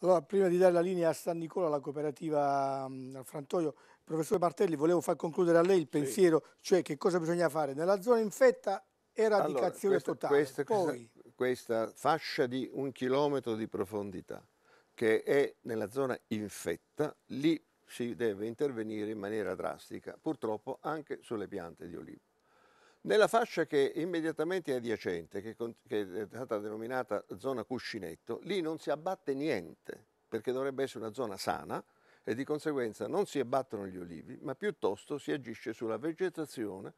Allora, prima di dare la linea a San Nicola, alla cooperativa mh, mm, al Frantoio, professore Martelli, volevo far concludere a lei il pensiero, sì. cioè che cosa bisogna fare nella zona infetta eradicazione allora, totale. Questa, Poi... questa fascia di un chilometro di profondità che è nella zona infetta, lì si deve intervenire in maniera drastica, purtroppo anche sulle piante di olivo. Nella fascia che è immediatamente adiacente, che, che è stata denominata zona cuscinetto, lì non si abbatte niente, perché dovrebbe essere una zona sana, e di conseguenza non si abbattono gli olivi, ma piuttosto si agisce sulla vegetazione,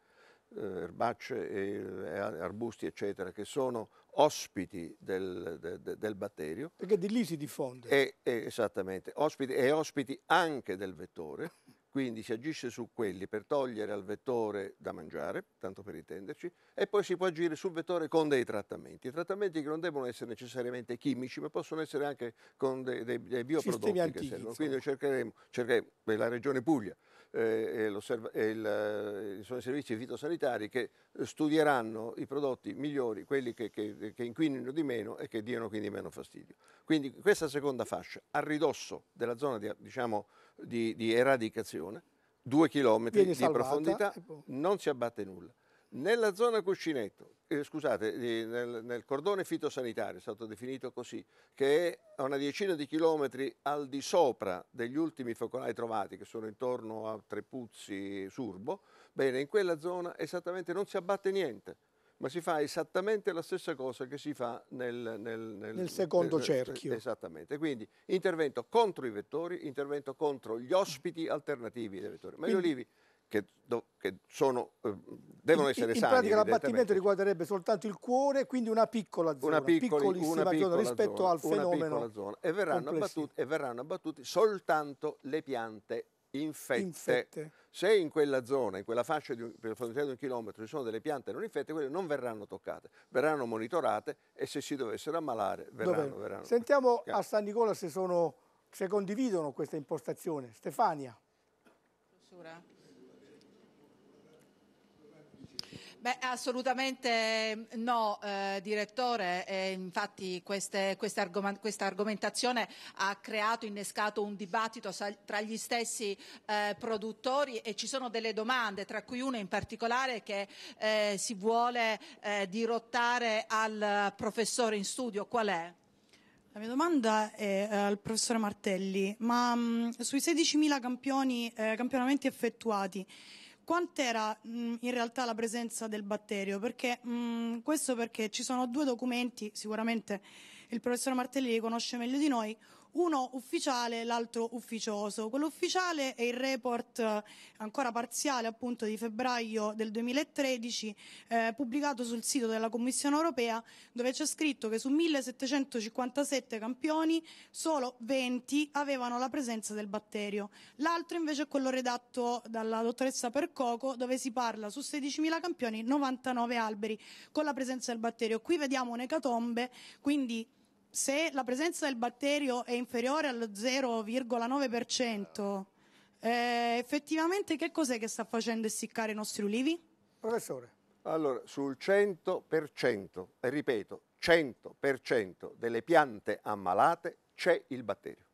eh, erbacce, e, e eh, arbusti, eccetera, che sono ospiti del, de, del, batterio. Perché di lì si diffonde. E, e, esattamente, ospiti, e ospiti anche del vettore quindi si agisce su quelli per togliere al vettore da mangiare, tanto per intenderci, e poi si può agire sul vettore con dei trattamenti, trattamenti che non devono essere necessariamente chimici, ma possono essere anche con dei, dei, dei bioprodotti che servono. Quindi cercheremo, cercheremo la Regione Puglia eh, e il, eh, sono i servizi fitosanitari che studieranno i prodotti migliori, quelli che, che, che inquinino di meno e che diano quindi meno fastidio. Quindi questa seconda fascia, a ridosso della zona di, diciamo, di, di eradicazione, due chilometri Vieni di salvata, profondità, non si abbatte nulla. Nella zona cuscinetto, eh, scusate, eh, nel, nel, cordone fitosanitario, è stato definito così, che è a una decina di chilometri al di sopra degli ultimi focolai trovati, che sono intorno a Trepuzzi, Surbo, bene, in quella zona esattamente non si abbatte niente ma si fa esattamente la stessa cosa che si fa nel, nel, nel, nel secondo cerchio. Esattamente, quindi intervento contro i vettori, intervento contro gli ospiti alternativi dei vettori. Ma gli olivi che, che sono, eh, devono essere in, sani. In pratica l'abbattimento riguarderebbe soltanto il cuore, quindi una piccola zona, una piccoli, piccolissima una piccola zona rispetto zona, al fenomeno e verranno, abbattuti, e verranno abbattuti soltanto le piante infette. infette se in quella zona, in quella fascia di un, di un chilometro ci sono delle piante non infette, quelle non verranno toccate, verranno monitorate e se si dovessero ammalare verranno. verranno Sentiamo toccate. a San Nicola se, sono, se condividono questa impostazione. Stefania. Professora. Beh, assolutamente no, eh, direttore. Eh, infatti queste, queste argom- questa argomentazione ha creato, innescato un dibattito sal- tra gli stessi eh, produttori e ci sono delle domande, tra cui una in particolare che eh, si vuole eh, dirottare al professore in studio. Qual è? La mia domanda è eh, al professore Martelli, ma mh, mm, sui 16.000 campioni, campionamenti effettuati, quant'era mh, mm, in realtà la presenza del batterio? Perché, mh, mm, questo perché ci sono due documenti, sicuramente il professor Martelli li conosce meglio di noi, uno ufficiale, e l'altro ufficioso. Quello ufficiale è il report eh, ancora parziale appunto di febbraio del 2013 eh, pubblicato sul sito della Commissione europea dove c'è scritto che su 1757 campioni solo 20 avevano la presenza del batterio. L'altro invece è quello redatto dalla dottoressa Percoco dove si parla su 16.000 campioni 99 alberi con la presenza del batterio. Qui vediamo un'ecatombe, quindi se la presenza del batterio è inferiore allo 0,9%, eh, effettivamente che cos'è che sta facendo essiccare i nostri ulivi? Professore. Allora, sul 100%, ripeto, 100% delle piante ammalate c'è il batterio.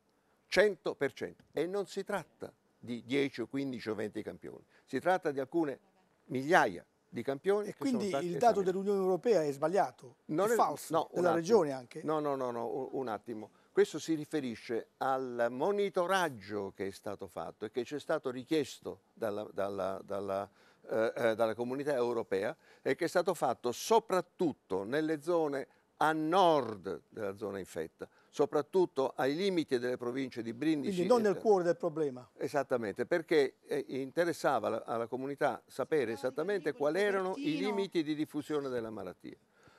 100%. E non si tratta di 10 o 15 o 20 campioni, si tratta di alcune migliaia di campioni. E quindi il dato dell'Unione Europea è sbagliato, non è, falso, no, della regione anche? No, no, no, no, un attimo. Questo si riferisce al monitoraggio che è stato fatto e che ci è stato richiesto dalla, dalla, dalla, eh, eh dalla comunità europea e che è stato fatto soprattutto nelle zone a nord della zona infetta soprattutto ai limiti delle province di Brindisi. Quindi non nel cuore del problema. Esattamente, perché eh, interessava alla comunità sapere esattamente quali erano i limiti di diffusione della malattia.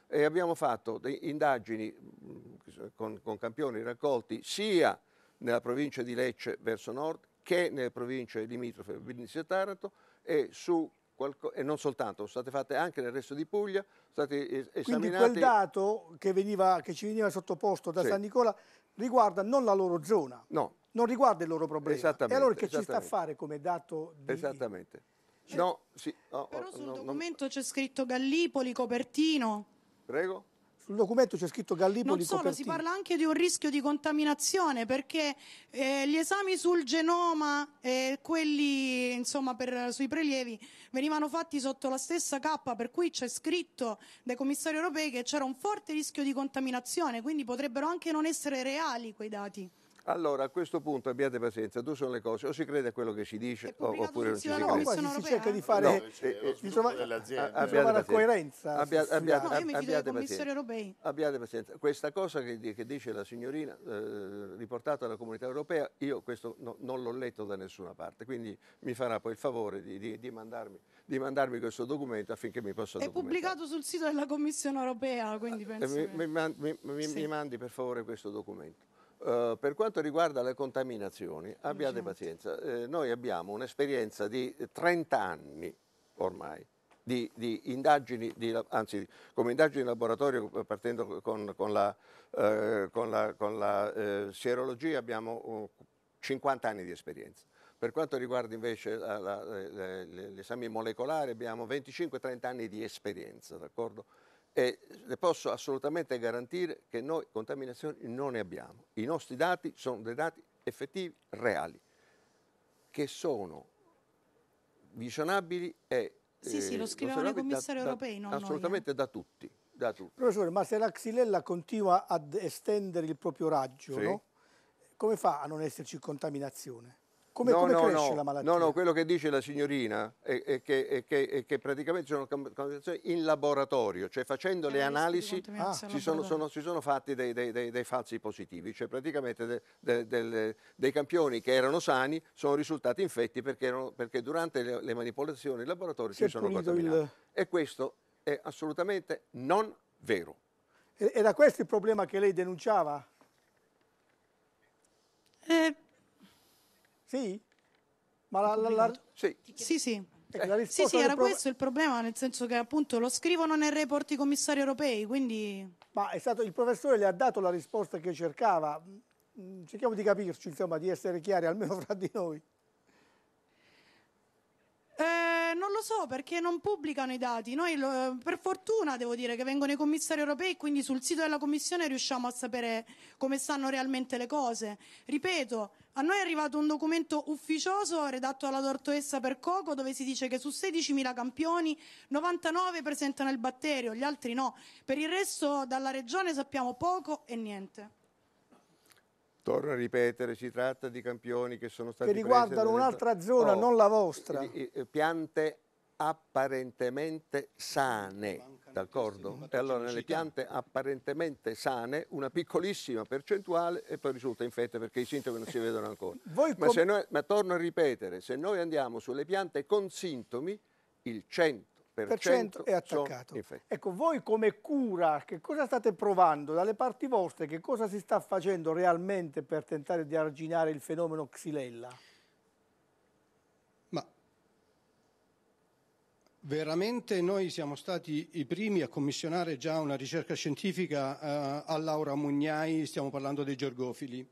E abbiamo fatto indagini mm, con, con campioni raccolti sia nella provincia di Lecce verso nord che nelle province limitrofe di Brindisi e Taranto e su e non soltanto, sono state fatte anche nel resto di Puglia, sono state esaminate... Quindi quel dato che, veniva, che ci veniva sottoposto da sì. San Nicola riguarda non la loro zona, no. non riguarda il loro problema. Esattamente. E allora che ci sta a fare come dato di... Esattamente. Cioè, no, sì, no, Però sul no, documento non... c'è scritto Gallipoli, Copertino. Prego sul documento c'è scritto Gallipoli Non solo, Copertino. si parla anche di un rischio di contaminazione perché eh, gli esami sul genoma, eh, quelli insomma, per, sui prelievi, venivano fatti sotto la stessa cappa per cui c'è scritto dai commissari europei che c'era un forte rischio di contaminazione, quindi potrebbero anche non essere reali quei dati. Allora, a questo punto abbiate pazienza, due sono le cose, o si crede a quello che si dice oppure non si crede. No, si europea. cerca di fare no, eh, di trovare una coerenza. Abbia, abbia, no, io mi abbiate pazienza. Europei. Abbiate pazienza. Questa cosa che, che dice la signorina, eh, riportata alla comunità europea, io questo no, non l'ho letto da nessuna parte, quindi mi farà poi il favore di, di, di mandarmi di mandarmi questo documento affinché mi possa È pubblicato sul sito della Commissione europea, quindi eh, penso mi, che... mi, mi, sì. mi, mandi per favore questo documento. Eh, per quanto riguarda le contaminazioni, eh, abbiate certo. pazienza. Eh, noi abbiamo un'esperienza di 30 eh, anni ormai di, di indagini, di, anzi come indagini in laboratorio partendo con, con la, eh, con la, con la eh, sierologia abbiamo 50 uh, anni di esperienza. Per quanto riguarda invece l'esame molecolare abbiamo 25-30 anni di esperienza, d'accordo? e le posso assolutamente garantire che noi contaminazioni non ne abbiamo. I nostri dati sono dei dati effettivi, reali, che sono visionabili e... Sì, sì, lo eh, scrivevano i commissari europei, da, eh. Assolutamente noi. da tutti. Da tutti. Professore, ma se la xylella continua ad estendere il proprio raggio, sì. no? come fa a non esserci contaminazione? Come, no, come no, cresce no, la malattia? No, no, quello che dice la signorina è, è, che, è, che, è che, praticamente sono contaminazioni cioè, in laboratorio, cioè facendo le analisi ah. si, sono, sono, si, sono, fatti dei, dei, dei, dei, falsi positivi, cioè praticamente de, de, de, dei campioni che erano sani sono risultati infetti perché, erano, perché durante le, le, manipolazioni in laboratorio si, si sono contaminati. Il... E questo è assolutamente non vero. Era questo il problema che lei denunciava? Eh, sì? Ma la, la, la... Sì. Sì, sì. sì, sì, era pro... questo il problema, nel senso che appunto lo scrivono nei report i commissari europei, quindi... Ma è stato, il professore le ha dato la risposta che cercava. Mm, cerchiamo di capirci, insomma, di essere chiari, almeno fra di noi non lo so perché non pubblicano i dati. Noi, lo, per fortuna, devo dire che vengono i commissari europei e quindi sul sito della Commissione riusciamo a sapere come stanno realmente le cose. Ripeto, a noi è arrivato un documento ufficioso redatto dalla Tortoessa per Coco dove si dice che su 16.000 campioni 99 presentano il batterio, gli altri no. Per il resto dalla regione sappiamo poco e niente. Torno a ripetere, si tratta di campioni che sono stati... Che riguardano un'altra zona, oh, non la vostra. Piante apparentemente sane, d'accordo? E allora nelle piante apparentemente sane una piccolissima percentuale e poi risulta infetta perché i sintomi non si vedono ancora. Ma, noi, ma torno a ripetere, se noi andiamo sulle piante con sintomi, il 100 è attaccato. Ecco, voi come cura, che cosa state provando dalle parti vostre? Che cosa si sta facendo realmente per tentare di arginare il fenomeno Xylella? Ma veramente noi siamo stati i primi a commissionare già una ricerca scientifica eh, a Laura Mugnai, stiamo parlando dei gergofili.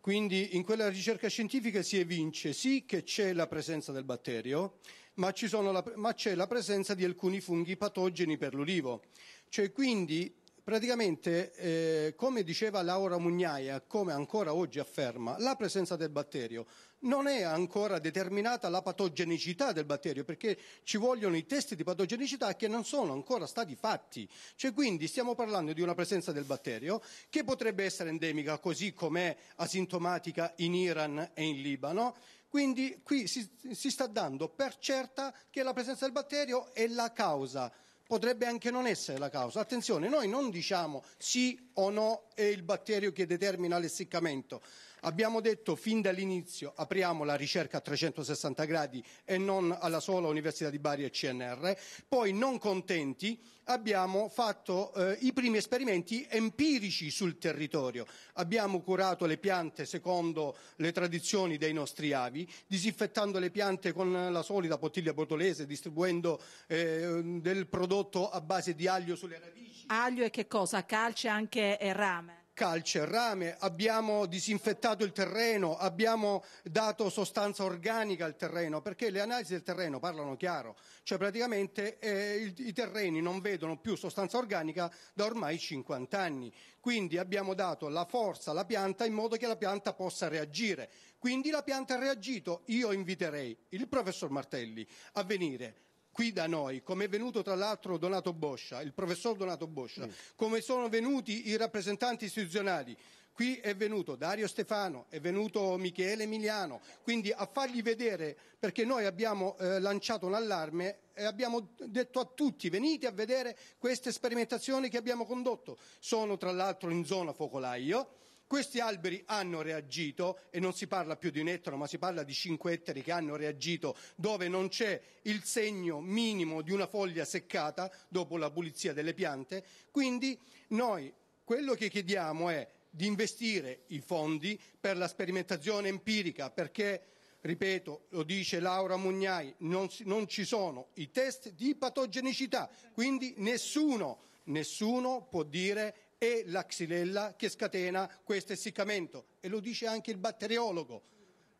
Quindi in quella ricerca scientifica si evince sì che c'è la presenza del batterio, ma, c'è la presenza di alcuni funghi patogeni per l'ulivo. Cioè, quindi, praticamente, eh, come diceva Laura Mugnaia, come ancora oggi afferma, la presenza del batterio non è ancora determinata la patogenicità del batterio, perché ci vogliono i test di patogenicità che non sono ancora stati fatti. Cioè, quindi stiamo parlando di una presenza del batterio che potrebbe essere endemica, così com'è asintomatica in Iran e in Libano. Quindi qui si, si sta dando per certa che la presenza del batterio è la causa potrebbe anche non essere la causa. Attenzione, noi non diciamo sì o no è il batterio che determina l'essiccamento. Abbiamo detto fin dall'inizio apriamo la ricerca a 360 gradi e non alla sola Università di Bari e CNR, poi non contenti abbiamo fatto eh, i primi esperimenti empirici sul territorio, abbiamo curato le piante secondo le tradizioni dei nostri avi, disinfettando le piante con la solida bottiglia bordolese, distribuendo eh, del prodotto a base di aglio sulle radici. Aglio e che cosa? Calce anche e rame? calce, rame, abbiamo disinfettato il terreno, abbiamo dato sostanza organica al terreno, perché le analisi del terreno parlano chiaro, cioè praticamente eh, il, i terreni non vedono più sostanza organica da ormai 50 anni, quindi abbiamo dato la forza alla pianta in modo che la pianta possa reagire. Quindi la pianta ha reagito, io inviterei il professor Martelli a venire qui da noi, come è venuto tra l'altro Boscia, il professor Donato Boscia, mm. come sono venuti i rappresentanti istituzionali. Qui è venuto Dario Stefano, è venuto Michele Emiliano, quindi a fargli vedere, perché noi abbiamo eh, lanciato un allarme e abbiamo detto a tutti venite a vedere queste sperimentazioni che abbiamo condotto. Sono tra l'altro in zona focolaio, questi alberi hanno reagito e non si parla più di un ettaro, ma si parla di 5 ettari che hanno reagito dove non c'è il segno minimo di una foglia seccata dopo la pulizia delle piante. Quindi noi quello che chiediamo è di investire i fondi per la sperimentazione empirica perché ripeto, lo dice Laura Mugnai, non, non, ci sono i test di patogenicità, quindi nessuno, nessuno può dire è la xylella che scatena questo essiccamento e lo dice anche il batteriologo,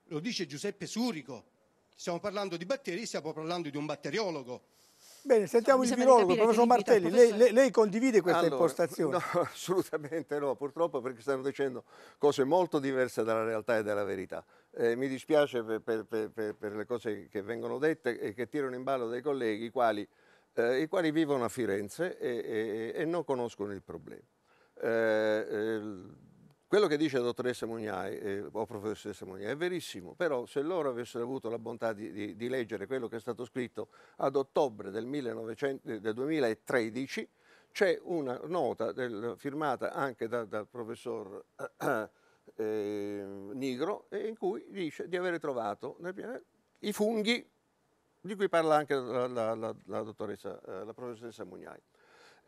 lo dice Giuseppe Surico. Stiamo parlando di batteri, stiamo parlando di un batteriologo. Bene, sentiamo il virologo, professor Martelli, lei, lei, lei, condivide questa allora, impostazione? No, assolutamente no, purtroppo perché stanno dicendo cose molto diverse dalla realtà e dalla verità. Eh, mi dispiace per, per, per, per, le cose che vengono dette e che tirano in ballo dei colleghi, quali, eh, i quali vivono a Firenze e, e, e non conoscono il problema. Eh, eh, quello che dice la dottoressa Mugnai eh, o professoressa Mugnai è verissimo, però se loro avessero avuto la bontà di, di, di leggere quello che è stato scritto ad ottobre del, 1900, eh, del 2013, c'è una nota del, firmata anche da, dal professor eh, eh, Nigro in cui dice di aver trovato nel i funghi di cui parla anche la, la, la, la professoressa Mugnai.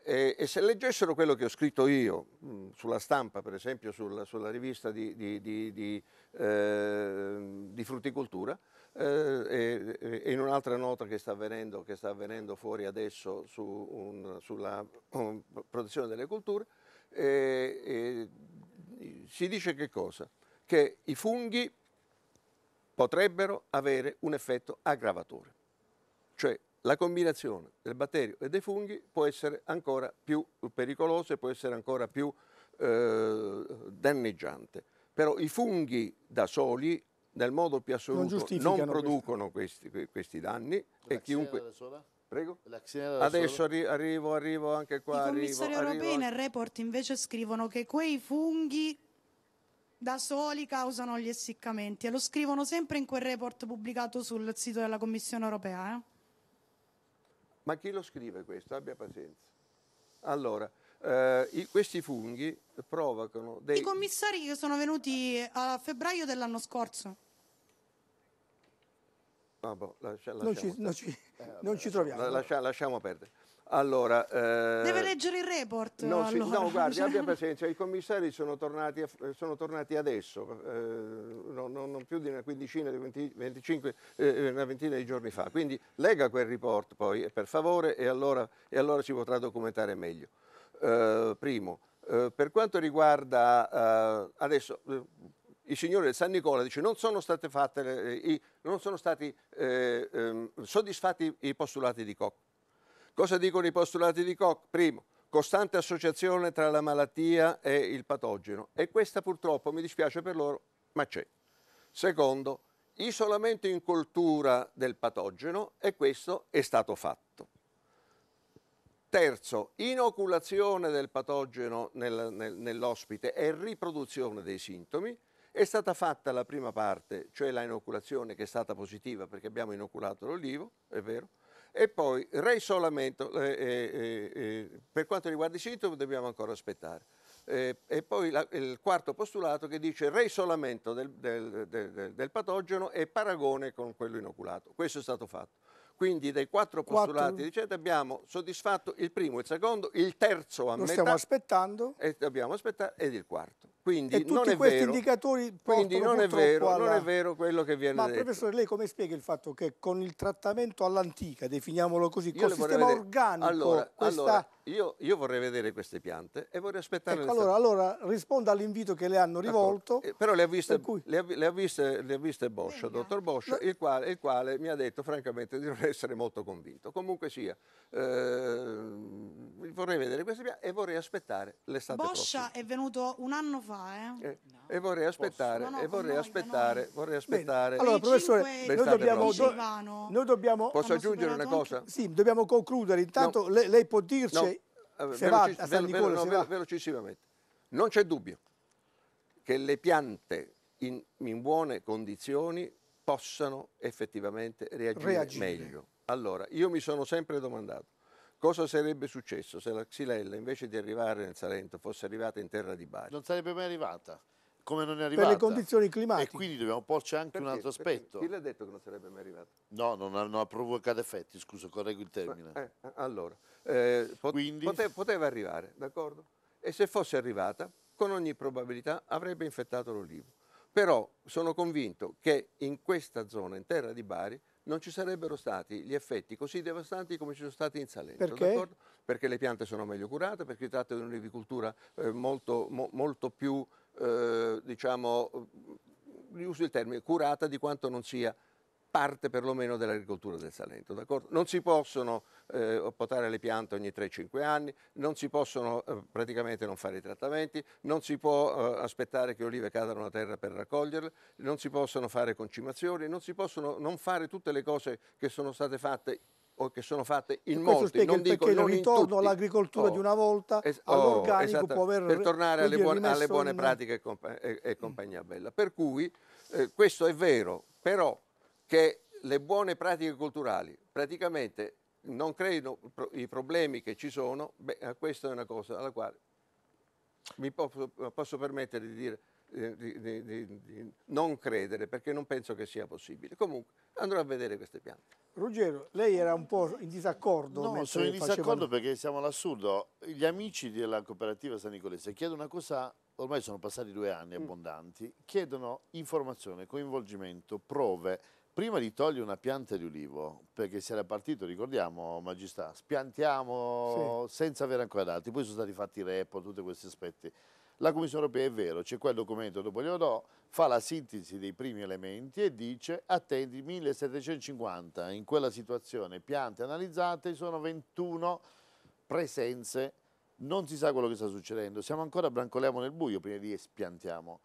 E, e, se leggessero quello che ho scritto io, mh, mm, sulla stampa per esempio, sul, sulla rivista di, di, di, di eh, frutticoltura, eh, e, e, in un'altra nota che sta avvenendo, che sta avvenendo fuori adesso su un, sulla um, protezione delle culture, eh, si dice che cosa? Che i funghi potrebbero avere un effetto aggravatore, cioè la combinazione del batterio e dei funghi può essere ancora più pericolosa e può essere ancora più eh, danneggiante. Però i funghi da soli nel modo più assoluto non, non producono questi, questi danni e chiunque... Prego. Adesso arri arrivo, arrivo anche qua. I commissari arrivo, europei arrivo... nel report invece scrivono che quei funghi da soli causano gli essiccamenti e lo scrivono sempre in quel report pubblicato sul sito della Commissione europea. Eh? Ma chi lo scrive questo? Abbia pazienza. Allora, eh, i, questi funghi provocano dei... I commissari che sono venuti a febbraio dell'anno scorso. No, ah, boh, lascia, non, ci, non, ci, eh, non ci, troviamo. Lascia, lasciamo perdere. Allora, eh, Deve leggere il report. No, allora. no guardi, abbia pazienza, i commissari sono tornati, sono tornati adesso, eh, non, non, più di una quindicina, di 20, 25, eh, eh, una ventina di giorni fa. Quindi lega quel report poi, eh, per favore, e allora, e allora si potrà documentare meglio. Eh, primo, per quanto riguarda adesso il signore del San Nicola dice non sono, fatte, non sono stati ehm, soddisfatti i postulati di Koch Cosa dicono i postulati di Koch? Primo, costante associazione tra la malattia e il patogeno e questa purtroppo, mi dispiace per loro, ma c'è. Secondo, isolamento in coltura del patogeno e questo è stato fatto. Terzo, inoculazione del patogeno nel, nel, nell'ospite e riproduzione dei sintomi. È stata fatta la prima parte, cioè la inoculazione che è stata positiva perché abbiamo inoculato l'olivo, è vero, e poi reisolamento, eh eh, eh, eh, per quanto riguarda i sintomi dobbiamo ancora aspettare. Eh, e poi la, il quarto postulato che dice reisolamento del, del, del, del, patogeno e paragone con quello inoculato. Questo è stato fatto. Quindi dei quattro postulati quattro. Dicendo, abbiamo soddisfatto il primo, il secondo, il terzo a Lo metà. Lo stiamo aspettando. E dobbiamo aspettare ed il quarto. Quindi e tutti questi vero, indicatori Quindi non è, vero, alla... non è vero quello che viene Ma, detto. Ma professore, lei come spiega il fatto che con il trattamento all'antica, definiamolo così, con il sistema vedere... organico... Allora, questa... allora io, io, vorrei vedere queste piante e vorrei aspettare... Ecco, allora, allora, risponda all'invito che le hanno rivolto... Eh, però le ha viste, cui... le ha, le ha viste, le ha viste Boscio, Venga. dottor Boscio, il quale, il quale, mi ha detto francamente di non essere molto convinto. Comunque sia, eh, vorrei vedere queste piante e vorrei aspettare l'estate Boscia è venuto un anno fa fa, eh? eh. No. E vorrei aspettare, no, no, e vorrei aspettare, vorrei aspettare. Bene. Allora, professore, noi dobbiamo, do, noi dobbiamo... Posso aggiungere una cosa? Anche... Sì, dobbiamo concludere. Intanto lei, lei, può dirci se eh, va a San Nicola, ve, Velocissimamente. Non c'è dubbio che le piante in, in buone condizioni possano effettivamente reagire, reagire. meglio. Allora, io mi sono sempre domandato, Cosa sarebbe successo se la Xylella invece di arrivare nel Salento fosse arrivata in terra di Bari? Non sarebbe mai arrivata, come non è arrivata. Per le condizioni climatiche. E quindi dobbiamo porci anche Perché? un altro aspetto. Perché? Chi l'ha detto che non sarebbe mai arrivata? No, non ha, non ha provocato effetti, scusa, correggo il termine. Eh, allora, eh, pot quindi... pote poteva arrivare, d'accordo? E se fosse arrivata, con ogni probabilità avrebbe infettato l'olivo. Però sono convinto che in questa zona, in terra di Bari, non ci sarebbero stati gli effetti così devastanti come ci sono stati in Salento. Perché? Perché le piante sono meglio curate, perché si tratta di un'agricoltura eh, molto, mo, molto, più, eh, diciamo, eh, uso il termine, curata di quanto non sia parte perlomeno dell'agricoltura del Salento. Non si possono eh, potare le piante ogni 3-5 anni, non si possono eh, praticamente non fare i trattamenti, non si può eh, aspettare che le olive cadano a terra per raccoglierle, non si possono fare concimazioni, non si possono non fare tutte le cose che sono state fatte o che sono fatte in molti, non dico perché non ritorno all'agricoltura oh, di una volta es- oh, esatto, può aver per tornare alle buone, alle buone in... pratiche e, compa e mm. compagnia bella. Per cui eh, questo è vero, però che le buone pratiche culturali praticamente non creano i problemi che ci sono, beh, eh, questa è una cosa alla quale mi posso, posso permettere di dire eh, di, di, di, di, non credere perché non penso che sia possibile. Comunque andrò a vedere queste piante. Ruggero, lei era un po' in disaccordo. No, sono in disaccordo facevano... perché siamo all'assurdo. Gli amici della cooperativa San Nicolese chiedono una cosa, ormai sono passati due anni mm. abbondanti, mm. chiedono informazione, coinvolgimento, prove prima di togliere una pianta di ulivo, perché si era partito, ricordiamo, Magistà, spiantiamo sì. senza avere ancora dati, poi sono stati fatti i report, tutti questi aspetti. La Commissione europea è vero, c'è quel documento, dopo glielo do, fa la sintesi dei primi elementi e dice attendi 1750, in quella situazione piante analizzate sono 21 presenze, non si sa quello che sta succedendo, siamo ancora brancoliamo nel buio prima di spiantiamo.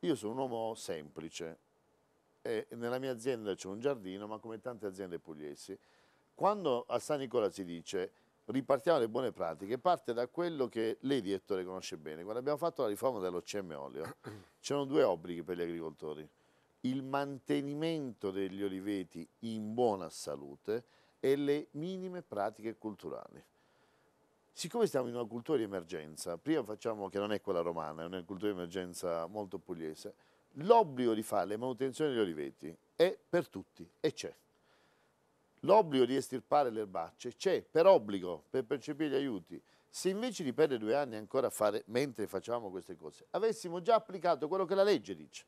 Io sono un uomo semplice, eh, nella mia azienda c'è un giardino, ma come tante aziende pugliesi, quando a San Nicola si dice ripartiamo le buone pratiche, parte da quello che lei direttore conosce bene. Quando abbiamo fatto la riforma dell'OCM olio, c'erano due obblighi per gli agricoltori. Il mantenimento degli oliveti in buona salute e le minime pratiche culturali. Siccome stiamo in una cultura di emergenza, prima facciamo che non è quella romana, è una cultura di emergenza molto pugliese, l'obbligo di fare le manutenzioni degli oliveti è per tutti e c'è. L'obbligo di estirpare le erbacce c'è per obbligo, per percepire gli aiuti. Se invece di perdere due anni ancora a fare mentre facciamo queste cose, avessimo già applicato quello che la legge dice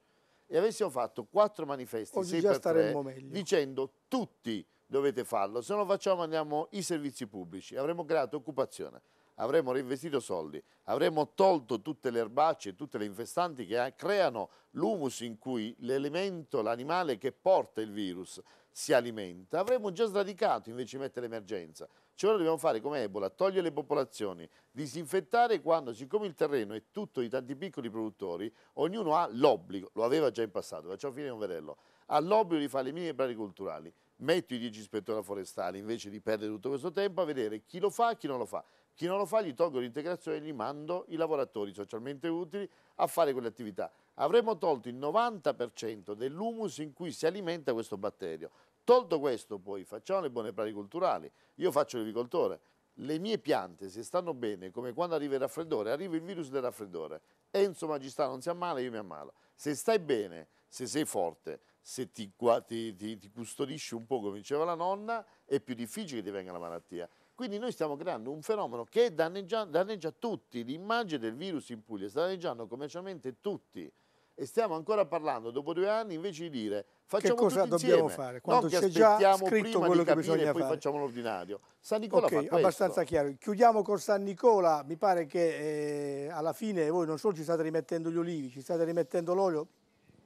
e avessimo fatto quattro manifesti, Oggi sei tre, dicendo tutti dovete farlo, se non lo facciamo andiamo i servizi pubblici, avremmo creato occupazione avremmo reinvestito soldi, avremmo tolto tutte le erbacce, tutte le infestanti che eh, creano l'humus in cui l'elemento, l'animale che porta il virus si alimenta, avremmo già sradicato invece di mettere l'emergenza. Cioè ora dobbiamo fare come Ebola, togliere le popolazioni, disinfettare quando, siccome il terreno è tutto di tanti piccoli produttori, ognuno ha l'obbligo, lo aveva già in passato, facciamo finire un vedello, ha l'obbligo di fare le mie pratiche culturali, metto i 10 ispettori forestali invece di perdere tutto questo tempo a vedere chi lo fa e chi non lo fa. Chi non lo fa gli tolgo l'integrazione e gli mando i lavoratori socialmente utili a fare quelle attività. Avremmo tolto il 90% dell'humus in cui si alimenta questo batterio. Tolto questo poi facciamo le buone pratiche culturali. Io faccio l'agricoltore. Le mie piante, se stanno bene, come quando arriva il raffreddore, arriva il virus del raffreddore. Enzo Magistà non si ammala, io mi ammalo. Se stai bene, se sei forte, se ti, ti, ti, ti custodisci un po' come diceva la nonna, è più difficile che ti venga la malattia. Quindi noi stiamo creando un fenomeno che danneggia, danneggia tutti, l'immagine del virus in Puglia sta danneggiando commercialmente tutti e stiamo ancora parlando dopo due anni invece di dire facciamo che cosa dobbiamo insieme, fare quando non c'è già scritto quello che bisogna e poi fare. facciamo l'ordinario San Nicola okay, abbastanza chiaro chiudiamo con San Nicola mi pare che eh, alla fine voi non solo ci state rimettendo gli olivi ci state rimettendo l'olio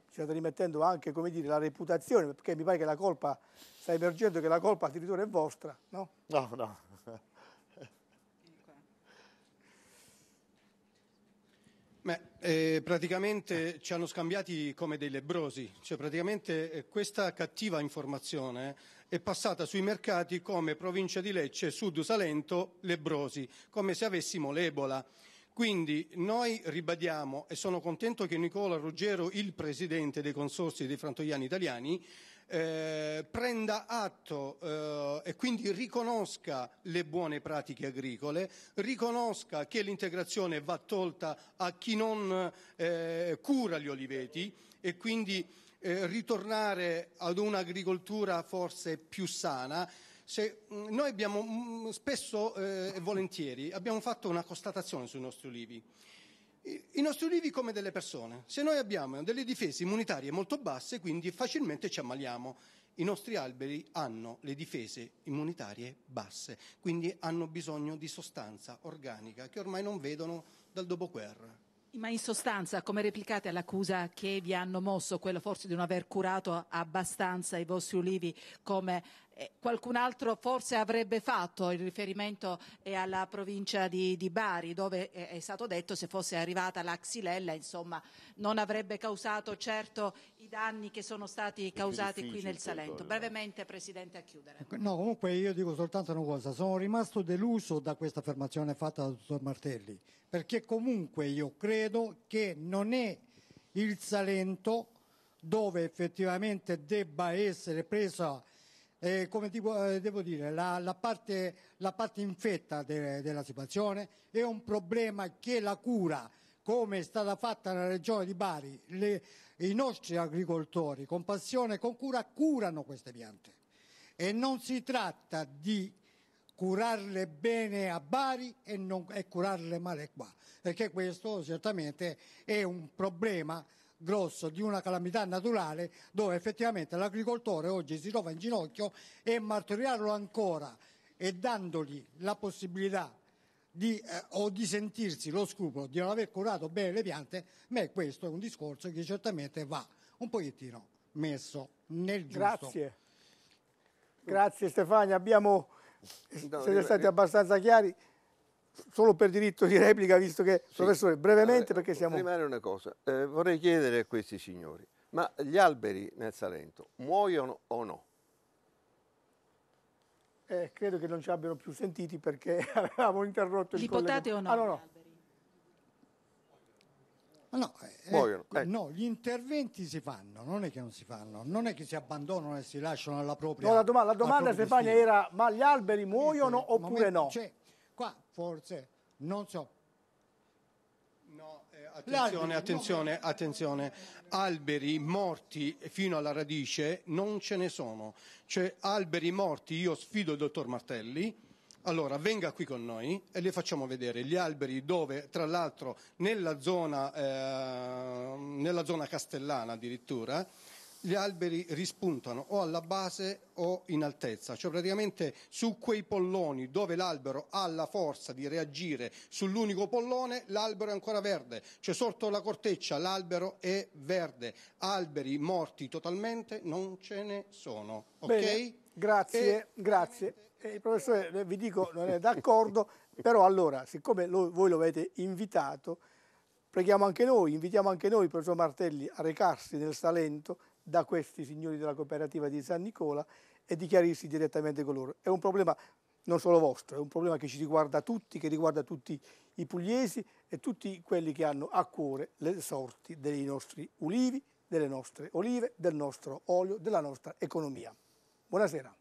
ci state rimettendo anche dire, la reputazione perché mi pare che la colpa sta emergendo che la colpa addirittura è vostra no? no no Beh, eh, praticamente ci hanno scambiati come dei lebrosi, cioè praticamente eh, questa cattiva informazione è passata sui mercati come provincia di Lecce, Sud Salento, lebrosi, come se avessimo l'Ebola. Quindi noi ribadiamo, e sono contento che Nicola Ruggero, il presidente dei consorsi dei frantoiani italiani, eh, prenda atto eh, e quindi riconosca le buone pratiche agricole, riconosca che l'integrazione va tolta a chi non eh, cura gli oliveti e quindi eh, ritornare ad un'agricoltura forse più sana. Se, mm, noi abbiamo mm, spesso eh, e volentieri abbiamo fatto una constatazione sui nostri olivi. I nostri ulivi come delle persone. Se noi abbiamo delle difese immunitarie molto basse, quindi facilmente ci ammaliamo. I nostri alberi hanno le difese immunitarie basse, quindi hanno bisogno di sostanza organica che ormai non vedono dal dopoguerra. Ma in sostanza, come replicate all'accusa che vi hanno mosso, quello forse di non aver curato abbastanza i vostri ulivi come eh, qualcun altro forse avrebbe fatto? Il riferimento è eh, alla provincia di, di Bari, dove è, eh, è stato detto se fosse arrivata la xylella, insomma, non avrebbe causato certo i danni che sono stati causati qui nel Salento. Brevemente, Presidente, a chiudere. No, comunque io dico soltanto una cosa. Sono rimasto deluso da questa affermazione fatta dal dottor Martelli, perché comunque io credo che non è il Salento dove effettivamente debba essere presa eh, come tipo, eh, devo dire, la, la, parte, la parte, infetta de, della situazione è un problema che la cura, come è stata fatta nella regione di Bari, le, i nostri agricoltori con passione e con cura curano queste piante e non si tratta di curarle bene a Bari e, non, e curarle male qua, perché questo certamente è un problema grosso di una calamità naturale dove effettivamente l'agricoltore oggi si trova in ginocchio e martoriarlo ancora e dandogli la possibilità di, eh, o di sentirsi lo scrupolo di non aver curato bene le piante, ma questo è un discorso che certamente va un pochettino messo nel giusto. Grazie. Grazie Stefania, abbiamo, no, siete stati abbastanza chiari, solo per diritto di replica, visto che, sì. professore, brevemente perché eh, siamo... Rimane una cosa, eh, vorrei chiedere a questi signori, ma gli alberi nel Salento muoiono o no? eh, credo che non ci abbiano più sentiti perché avevamo interrotto il Li potate o no? Ah, no, no. Ah, no, eh, eh. no, ecco. gli interventi si fanno, non è che non si fanno, non è che si abbandonano e si lasciano alla propria... No, la, doma la domanda Stefania era ma gli alberi muoiono oppure momento, no? Cioè, qua forse, non so, Attenzione, attenzione, attenzione. Alberi morti fino alla radice non ce ne sono. Cioè, alberi morti, io sfido il dottor Martelli. Allora, venga qui con noi e le facciamo vedere gli alberi dove, tra l'altro, nella zona, eh, nella zona castellana addirittura, gli alberi rispuntano o alla base o in altezza, cioè praticamente su quei polloni dove l'albero ha la forza di reagire sull'unico pollone, l'albero è ancora verde, cioè sotto la corteccia l'albero è verde, alberi morti totalmente non ce ne sono, ok? Bene, grazie, e, grazie. E eh, il professore, eh, vi dico, non è d'accordo, però allora, siccome lo, voi lo avete invitato, preghiamo anche noi, invitiamo anche noi il professor Martelli a recarsi nel Salento da questi signori della cooperativa di San Nicola e di chiarirsi direttamente con loro. È un problema non solo vostro, è un problema che ci riguarda tutti, che riguarda tutti i pugliesi e tutti quelli che hanno a cuore le sorti dei nostri ulivi, delle nostre olive, del nostro olio, della nostra economia. Buonasera.